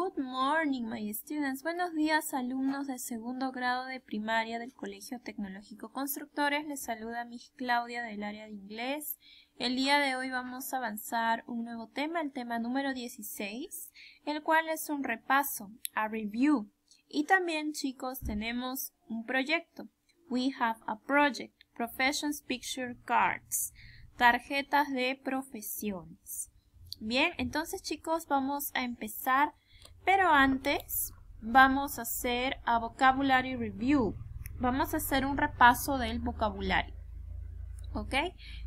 Good morning, my students. Buenos días, alumnos de segundo grado de primaria del Colegio Tecnológico Constructores. Les saluda Miss Claudia del área de inglés. El día de hoy vamos a avanzar un nuevo tema, el tema número 16, el cual es un repaso, a review. Y también, chicos, tenemos un proyecto. We have a project, professions picture cards, tarjetas de profesiones. Bien, entonces chicos, vamos a empezar pero antes vamos a hacer a Vocabulary Review. Vamos a hacer un repaso del vocabulario. ¿Ok?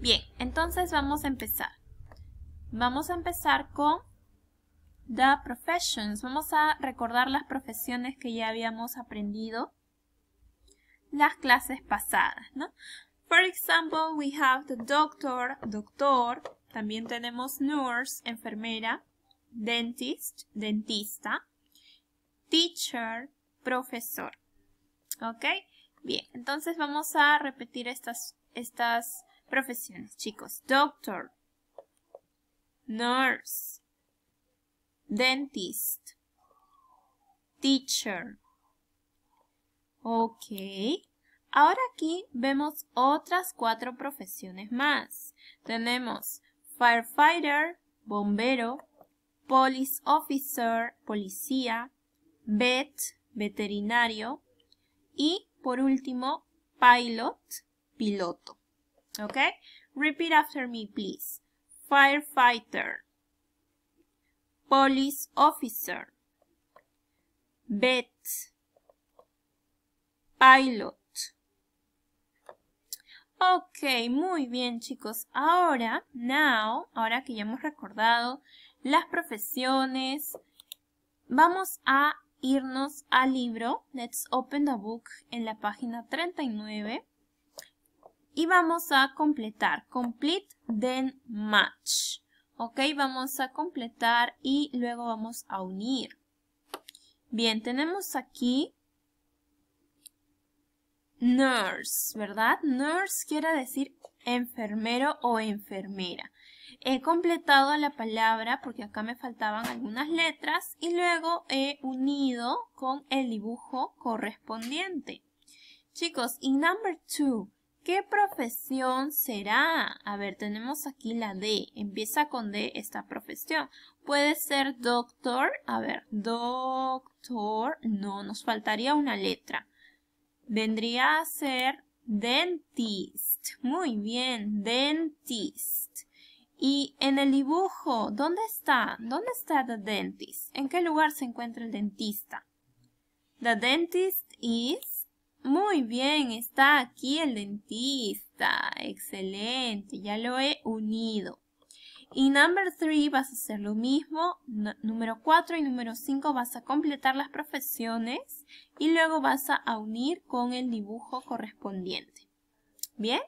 Bien, entonces vamos a empezar. Vamos a empezar con The Professions. Vamos a recordar las profesiones que ya habíamos aprendido las clases pasadas, ¿no? For example, we have the doctor, doctor. También tenemos nurse, enfermera dentist, dentista, teacher, profesor. ¿Ok? Bien, entonces vamos a repetir estas, estas profesiones, chicos. Doctor, nurse, dentist, teacher. Ok. Ahora aquí vemos otras cuatro profesiones más. Tenemos firefighter, bombero, police officer, policía, vet, veterinario y por último, pilot, piloto. ¿Ok? Repeat after me, please. Firefighter. Police officer. Vet. Pilot. Ok, muy bien chicos. Ahora, now, ahora que ya hemos recordado las profesiones. Vamos a irnos al libro. Let's open the book en la página 39. Y vamos a completar. Complete, then match. Ok, vamos a completar y luego vamos a unir. Bien, tenemos aquí nurse, ¿verdad? Nurse quiere decir enfermero o enfermera he completado la palabra porque acá me faltaban algunas letras y luego he unido con el dibujo correspondiente. Chicos, y number two, ¿qué profesión será? A ver, tenemos aquí la D, empieza con D esta profesión. Puede ser doctor, a ver, doctor, no, nos faltaría una letra. Vendría a ser dentist, muy bien, dentist. Y en el dibujo, ¿dónde está? ¿Dónde está the dentist? ¿En qué lugar se encuentra el dentista? The dentist is... Muy bien, está aquí el dentista. Excelente, ya lo he unido. Y number 3 vas a hacer lo mismo, número 4 y número 5 vas a completar las profesiones y luego vas a unir con el dibujo correspondiente. ¿Bien?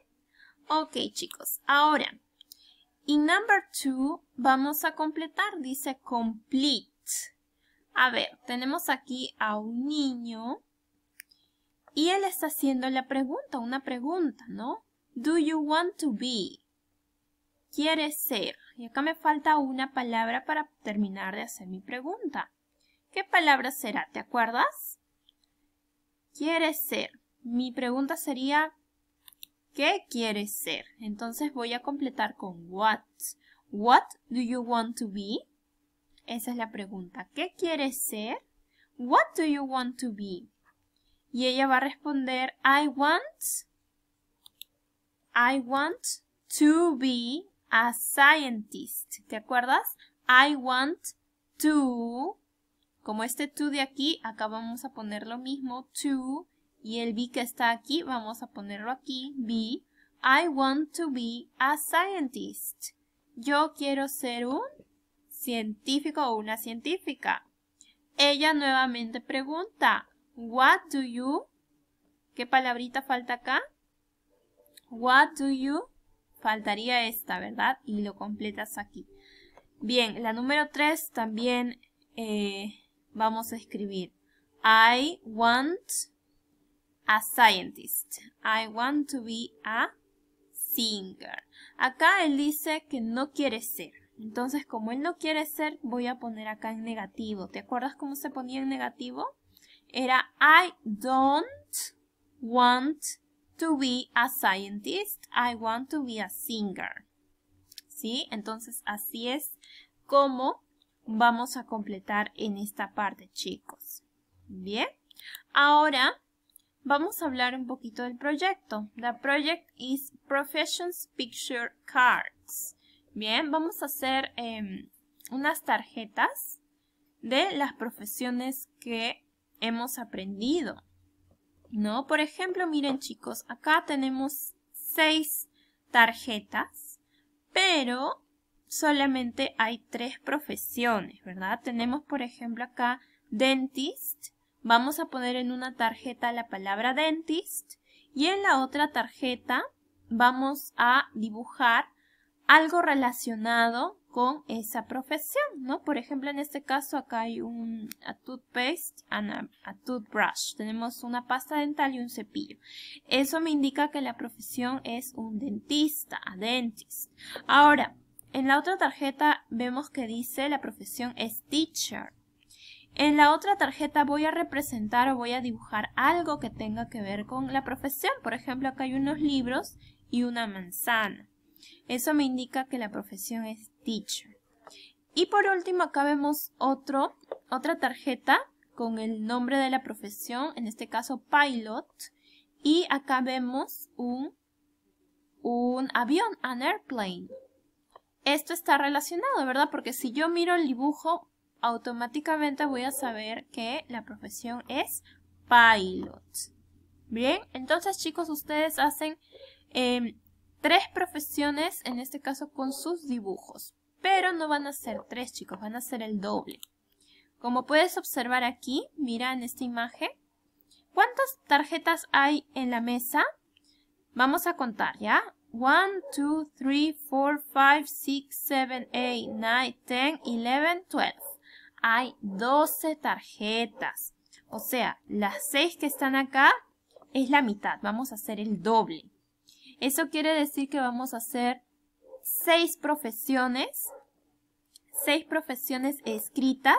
Ok chicos, ahora y number two vamos a completar, dice complete. A ver, tenemos aquí a un niño y él está haciendo la pregunta, una pregunta, ¿no? Do you want to be? ¿Quieres ser? Y acá me falta una palabra para terminar de hacer mi pregunta. ¿Qué palabra será? ¿Te acuerdas? ¿Quieres ser? Mi pregunta sería, ¿Qué quieres ser? Entonces voy a completar con what. What do you want to be? Esa es la pregunta. ¿Qué quieres ser? What do you want to be? Y ella va a responder I want I want to be a scientist. ¿Te acuerdas? I want to como este to de aquí, acá vamos a poner lo mismo, to y el B que está aquí, vamos a ponerlo aquí, B I want to be a scientist. Yo quiero ser un científico o una científica. Ella nuevamente pregunta, what do you? ¿Qué palabrita falta acá? What do you? Faltaría esta, ¿verdad? Y lo completas aquí. Bien, la número 3 también eh, vamos a escribir. I want a scientist. I want to be a singer. Acá él dice que no quiere ser. Entonces, como él no quiere ser, voy a poner acá en negativo. ¿Te acuerdas cómo se ponía en negativo? Era I don't want to be a scientist. I want to be a singer. ¿Sí? Entonces, así es como vamos a completar en esta parte, chicos. ¿Bien? Ahora vamos a hablar un poquito del proyecto. The project is Professions Picture Cards. Bien, vamos a hacer em, unas tarjetas de las profesiones que hemos aprendido. ¿No? Por ejemplo, miren chicos, acá tenemos seis tarjetas, pero solamente hay tres profesiones, ¿verdad? Tenemos, por ejemplo, acá dentist, Vamos a poner en una tarjeta la palabra dentist y en la otra tarjeta vamos a dibujar algo relacionado con esa profesión, ¿no? Por ejemplo, en este caso acá hay un toothpaste and toothbrush. Tenemos una pasta dental y un cepillo. Eso me indica que la profesión es un dentista, a dentist. Ahora, en la otra tarjeta vemos que dice la profesión es teacher. En la otra tarjeta voy a representar o voy a dibujar algo que tenga que ver con la profesión. Por ejemplo, acá hay unos libros y una manzana. Eso me indica que la profesión es teacher. Y por último, acá vemos otra tarjeta con el nombre de la profesión, en este caso pilot. Y acá vemos un, un avión, an airplane. Esto está relacionado, ¿verdad? Porque si yo miro el dibujo, automáticamente voy a saber que la profesión es pilot. Bien, entonces chicos, ustedes hacen em, tres profesiones, en este caso con sus dibujos. Pero no van a ser tres chicos, van a ser el doble. Como puedes observar aquí, mira en esta imagen, ¿cuántas tarjetas hay en la mesa? Vamos a contar, ¿ya? 1, 2, 3, 4, 5, 6, 7, 8, 9, 10, 11, 12 hay 12 tarjetas. O sea, las 6 que están acá es la mitad. Vamos a hacer el doble. Eso quiere decir que vamos a hacer 6 profesiones. 6 profesiones escritas.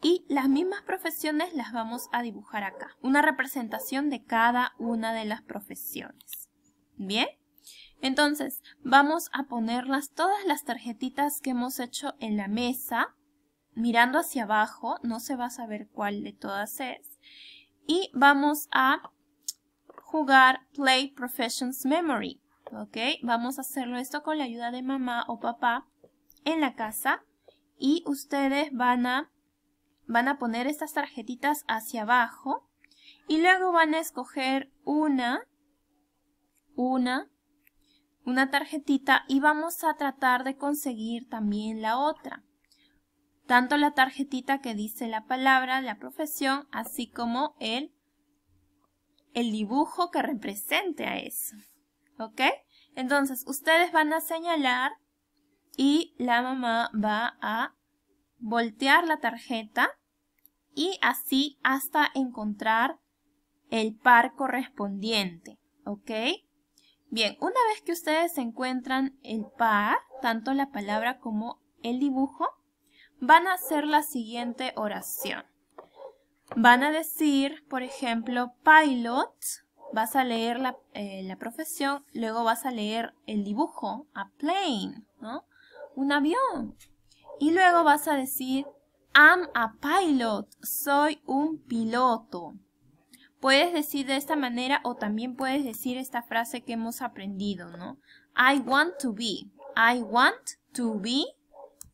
Y las mismas profesiones las vamos a dibujar acá. Una representación de cada una de las profesiones. ¿Bien? Entonces, vamos a ponerlas todas las tarjetitas que hemos hecho en la mesa mirando hacia abajo, no se va a saber cuál de todas es. Y vamos a jugar Play Professions Memory, ¿ok? Vamos a hacerlo esto con la ayuda de mamá o papá en la casa y ustedes van a, van a poner estas tarjetitas hacia abajo y luego van a escoger una, una, una tarjetita y vamos a tratar de conseguir también la otra tanto la tarjetita que dice la palabra, la profesión, así como el, el dibujo que represente a eso. ¿Ok? Entonces, ustedes van a señalar y la mamá va a voltear la tarjeta y así hasta encontrar el par correspondiente, ¿ok? Bien, una vez que ustedes encuentran el par, tanto la palabra como el dibujo, van a hacer la siguiente oración. Van a decir, por ejemplo, pilot, vas a leer eh, la, profesión, luego vas a leer el dibujo, a plane, ¿no? Un avión. Y luego vas a decir, I'm a pilot, soy un piloto. Puedes decir de esta manera o también puedes decir esta frase que hemos aprendido, ¿no? I want to be. I want to be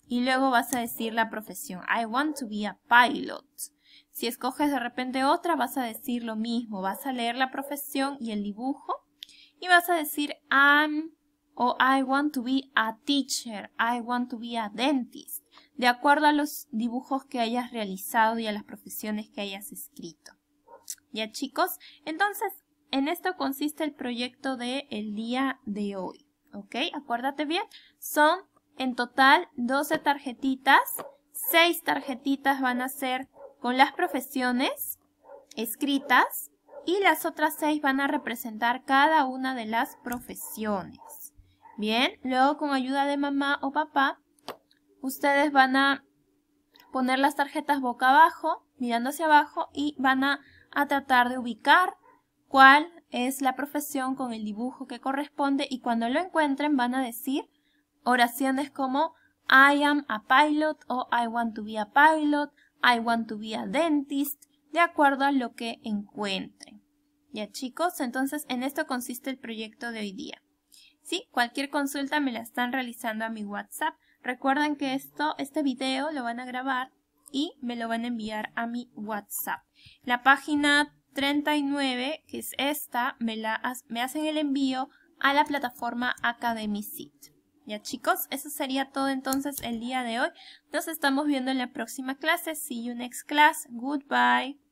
y luego vas a decir la profesión. I want to be a pilot. Si escoges de repente otra, vas a decir lo mismo. Vas a leer la profesión y el dibujo y vas a decir I'm o I want to be a teacher, I want to be a dentist, de acuerdo a los dibujos que hayas realizado y a las profesiones que hayas escrito. ¿Ya chicos? Entonces, en esto consiste el proyecto del el día de hoy. ¿Ok? Acuérdate bien, son en total, 12 tarjetitas. 6 tarjetitas van a ser con las profesiones escritas y las otras 6 van a representar cada una de las profesiones. Bien, luego con ayuda de mamá o papá, ustedes van a poner las tarjetas boca abajo, mirando hacia abajo y van a, a tratar de ubicar cuál es la profesión con el dibujo que corresponde y cuando lo encuentren van a decir oraciones como I am a pilot o I want to be a pilot, I want to be a dentist, de acuerdo a lo que encuentren. Ya chicos, entonces en esto consiste el proyecto de hoy día. Sí, cualquier consulta me la están realizando a mi WhatsApp. Recuerden que esto, este video lo van a grabar y me lo van a enviar a mi WhatsApp. La página 39, que es esta, me, me hacen el envío a la plataforma Seed. Ya chicos, eso sería todo entonces el día de hoy. Nos estamos viendo en la próxima clase. See you next class. Goodbye.